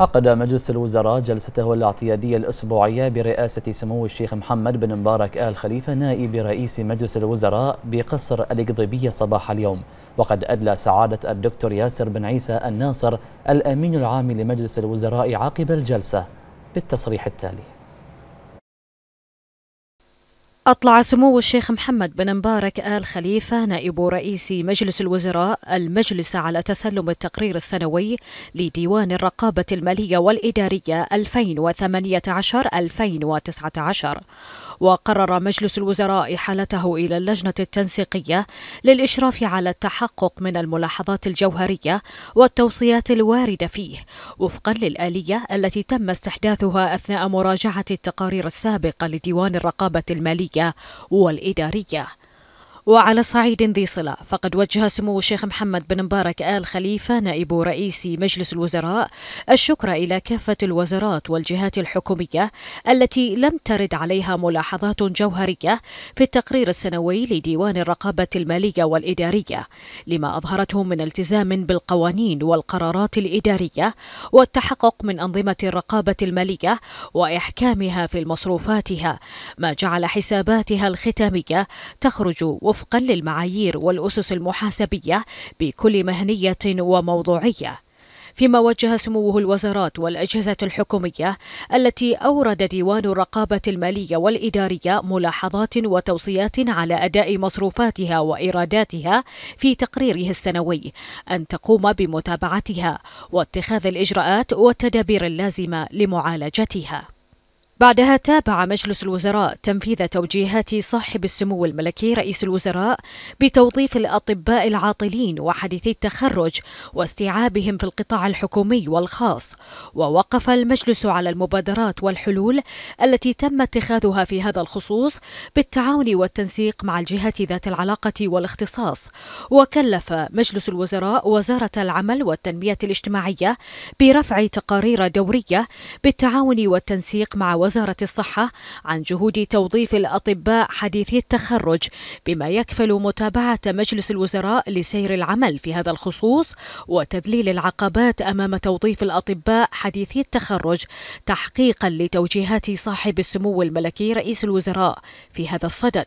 عقد مجلس الوزراء جلسته الاعتيادية الأسبوعية برئاسة سمو الشيخ محمد بن مبارك آل خليفة نائب رئيس مجلس الوزراء بقصر القضيبية صباح اليوم وقد أدلى سعادة الدكتور ياسر بن عيسى الناصر الأمين العام لمجلس الوزراء عقب الجلسة بالتصريح التالي أطلع سمو الشيخ محمد بن مبارك آل خليفة نائب رئيس مجلس الوزراء المجلس على تسلم التقرير السنوي لديوان الرقابة المالية والإدارية 2018-2019 وقرر مجلس الوزراء إحالته إلى اللجنة التنسيقية للإشراف على التحقق من الملاحظات الجوهرية والتوصيات الواردة فيه وفقا للآلية التي تم استحداثها أثناء مراجعة التقارير السابقة لديوان الرقابة المالية والإدارية وعلى صعيد ذي صلة فقد وجه سمو الشيخ محمد بن مبارك آل خليفة نائب رئيس مجلس الوزراء الشكر إلى كافة الوزارات والجهات الحكومية التي لم ترد عليها ملاحظات جوهرية في التقرير السنوي لديوان الرقابة المالية والإدارية لما أظهرته من التزام بالقوانين والقرارات الإدارية والتحقق من أنظمة الرقابة المالية وإحكامها في مصروفاتها ما جعل حساباتها الختامية تخرج وفق وفقا للمعايير والأسس المحاسبية بكل مهنية وموضوعية فيما وجه سموه الوزارات والأجهزة الحكومية التي أورد ديوان الرقابة المالية والإدارية ملاحظات وتوصيات على أداء مصروفاتها وإيراداتها في تقريره السنوي أن تقوم بمتابعتها واتخاذ الإجراءات والتدابير اللازمة لمعالجتها بعدها تابع مجلس الوزراء تنفيذ توجيهات صاحب السمو الملكي رئيس الوزراء بتوظيف الأطباء العاطلين وحديثي التخرج واستيعابهم في القطاع الحكومي والخاص ووقف المجلس على المبادرات والحلول التي تم اتخاذها في هذا الخصوص بالتعاون والتنسيق مع الجهات ذات العلاقة والاختصاص وكلف مجلس الوزراء وزارة العمل والتنمية الاجتماعية برفع تقارير دورية بالتعاون والتنسيق مع وزارة الصحة عن جهود توظيف الأطباء حديثي التخرج بما يكفل متابعة مجلس الوزراء لسير العمل في هذا الخصوص وتذليل العقبات أمام توظيف الأطباء حديثي التخرج تحقيقا لتوجيهات صاحب السمو الملكي رئيس الوزراء في هذا الصدد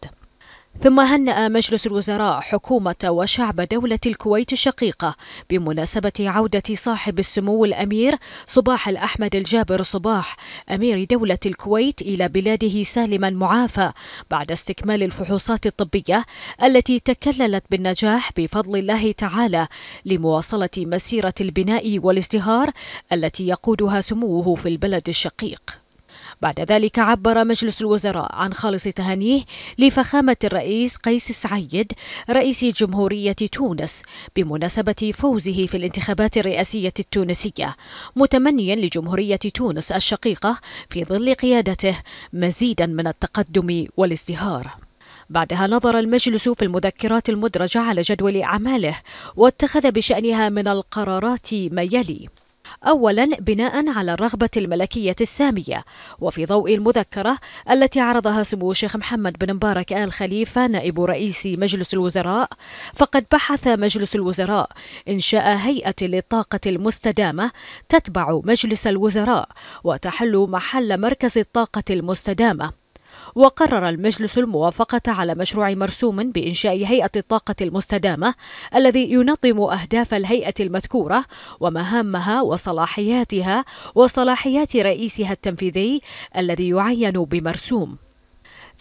ثم هنأ مجلس الوزراء حكومة وشعب دولة الكويت الشقيقة بمناسبة عودة صاحب السمو الأمير صباح الأحمد الجابر صباح أمير دولة الكويت إلى بلاده سالما معافى بعد استكمال الفحوصات الطبية التي تكللت بالنجاح بفضل الله تعالى لمواصلة مسيرة البناء والازدهار التي يقودها سموه في البلد الشقيق بعد ذلك عبر مجلس الوزراء عن خالص تهانيه لفخامة الرئيس قيس سعيد رئيس جمهورية تونس بمناسبة فوزه في الانتخابات الرئاسية التونسية متمنيا لجمهورية تونس الشقيقة في ظل قيادته مزيدا من التقدم والازدهار بعدها نظر المجلس في المذكرات المدرجة على جدول أعماله واتخذ بشأنها من القرارات ما يلي أولا بناء على الرغبة الملكية السامية وفي ضوء المذكرة التي عرضها سمو الشيخ محمد بن مبارك آل خليفة نائب رئيس مجلس الوزراء فقد بحث مجلس الوزراء إنشاء هيئة للطاقة المستدامة تتبع مجلس الوزراء وتحل محل مركز الطاقة المستدامة وقرر المجلس الموافقة على مشروع مرسوم بإنشاء هيئة الطاقة المستدامة الذي ينظم أهداف الهيئة المذكورة ومهامها وصلاحياتها وصلاحيات رئيسها التنفيذي الذي يعين بمرسوم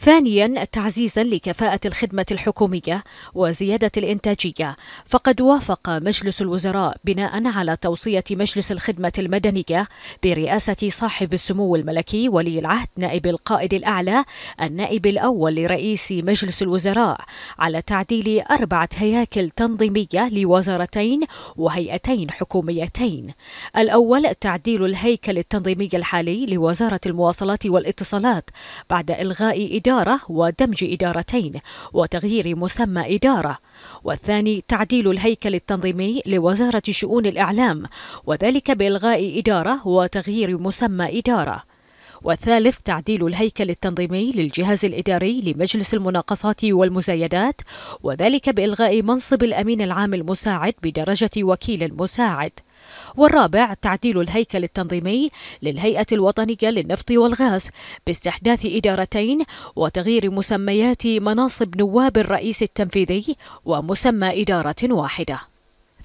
ثانيا تعزيزا لكفاءة الخدمة الحكومية وزيادة الإنتاجية فقد وافق مجلس الوزراء بناء على توصية مجلس الخدمة المدنية برئاسة صاحب السمو الملكي ولي العهد نائب القائد الأعلى النائب الأول لرئيس مجلس الوزراء على تعديل أربعة هياكل تنظيمية لوزارتين وهيئتين حكوميتين الأول تعديل الهيكل التنظيمي الحالي لوزارة المواصلات والاتصالات بعد إلغاء إدارة إدارة ودمج إدارتين وتغيير مسمى إدارة والثاني تعديل الهيكل التنظيمي لوزارة شؤون الإعلام وذلك بإلغاء إدارة وتغيير مسمى إدارة والثالث تعديل الهيكل التنظيمي للجهاز الإداري لمجلس المناقصات والمزايدات وذلك بإلغاء منصب الأمين العام المساعد بدرجة وكيل مساعد والرابع تعديل الهيكل التنظيمي للهيئة الوطنية للنفط والغاز باستحداث إدارتين وتغيير مسميات مناصب نواب الرئيس التنفيذي ومسمى إدارة واحدة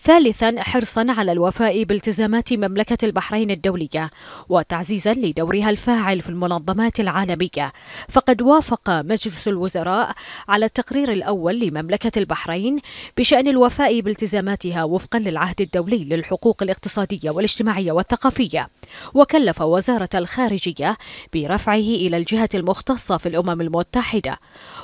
ثالثا حرصا على الوفاء بالتزامات مملكة البحرين الدولية وتعزيزا لدورها الفاعل في المنظمات العالمية فقد وافق مجلس الوزراء على التقرير الأول لمملكة البحرين بشأن الوفاء بالتزاماتها وفقا للعهد الدولي للحقوق الاقتصادية والاجتماعية والثقافية وكلف وزارة الخارجية برفعه إلى الجهة المختصة في الأمم المتحدة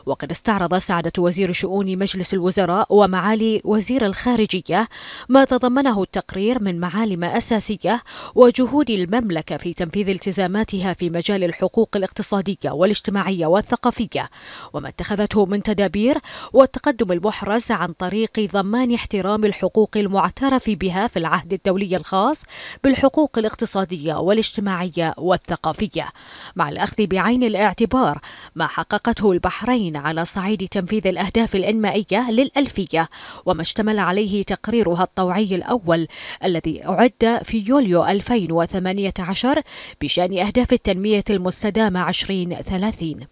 وقد استعرض سعادة وزير شؤون مجلس الوزراء ومعالي وزير الخارجية ما تضمنه التقرير من معالم أساسية وجهود المملكة في تنفيذ التزاماتها في مجال الحقوق الاقتصادية والاجتماعية والثقافية وما اتخذته من تدابير والتقدم المحرز عن طريق ضمان احترام الحقوق المعترف بها في العهد الدولي الخاص بالحقوق الاقتصادية والاجتماعية والثقافية مع الأخذ بعين الاعتبار ما حققته البحرين العاملين على صعيد تنفيذ الأهداف الإنمائية للألفية وما اشتمل عليه تقريرها الطوعي الأول الذي أعد في يوليو 2018 بشأن أهداف التنمية المستدامة 2030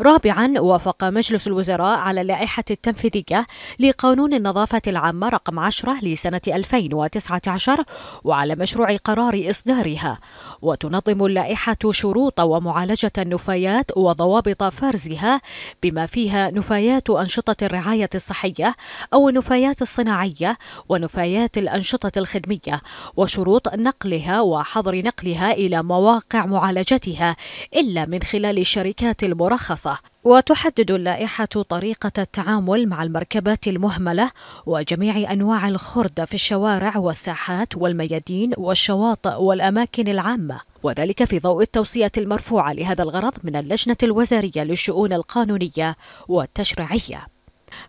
رابعا وافق مجلس الوزراء على اللائحة التنفيذية لقانون النظافة العامة رقم 10 لسنة 2019 وعلى مشروع قرار إصدارها وتنظم اللائحة شروط ومعالجة النفايات وضوابط فرزها بما فيها نفايات أنشطة الرعاية الصحية أو النفايات الصناعية ونفايات الأنشطة الخدمية وشروط نقلها وحظر نقلها إلى مواقع معالجتها إلا من خلال الشركات المرخصة الخاصة وتحدد اللائحة طريقة التعامل مع المركبات المهملة وجميع أنواع الخردة في الشوارع والساحات والميادين والشواطئ والأماكن العامة وذلك في ضوء التوصية المرفوعة لهذا الغرض من اللجنة الوزارية للشؤون القانونية والتشريعية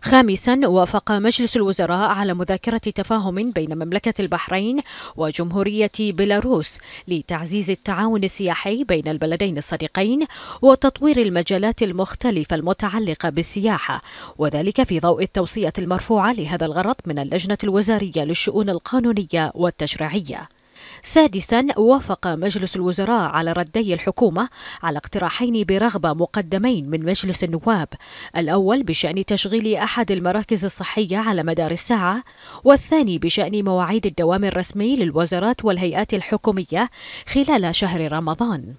خامسا وافق مجلس الوزراء على مذاكرة تفاهم بين مملكة البحرين وجمهورية بيلاروس لتعزيز التعاون السياحي بين البلدين الصديقين وتطوير المجالات المختلفة المتعلقة بالسياحة وذلك في ضوء التوصية المرفوعة لهذا الغرض من اللجنة الوزارية للشؤون القانونية والتشريعية سادسا وافق مجلس الوزراء على ردي الحكومة على اقتراحين برغبة مقدمين من مجلس النواب الأول بشأن تشغيل أحد المراكز الصحية على مدار الساعة والثاني بشأن مواعيد الدوام الرسمي للوزارات والهيئات الحكومية خلال شهر رمضان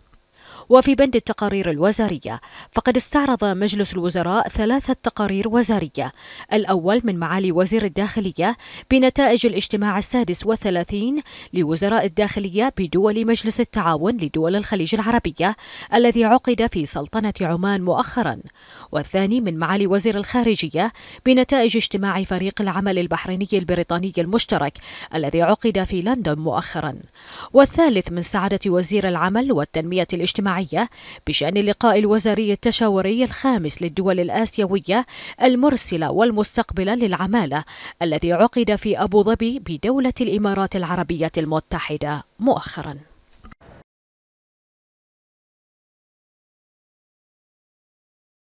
وفي بند التقارير الوزارية فقد استعرض مجلس الوزراء ثلاثة تقارير وزارية الأول من معالي وزير الداخلية بنتائج الاجتماع السادس والثلاثين لوزراء الداخلية بدول مجلس التعاون لدول الخليج العربية الذي عقد في سلطنة عمان مؤخرا والثاني من معالي وزير الخارجية بنتائج اجتماع فريق العمل البحريني البريطاني المشترك الذي عقد في لندن مؤخرا والثالث من سعادة وزير العمل والتنمية الاجتماعية الاجتماعية بشأن اللقاء الوزاري التشاوري الخامس للدول الآسيوية المرسلة والمستقبلة للعمالة الذي عقد في أبو ظبي بدولة الإمارات العربية المتحدة مؤخراً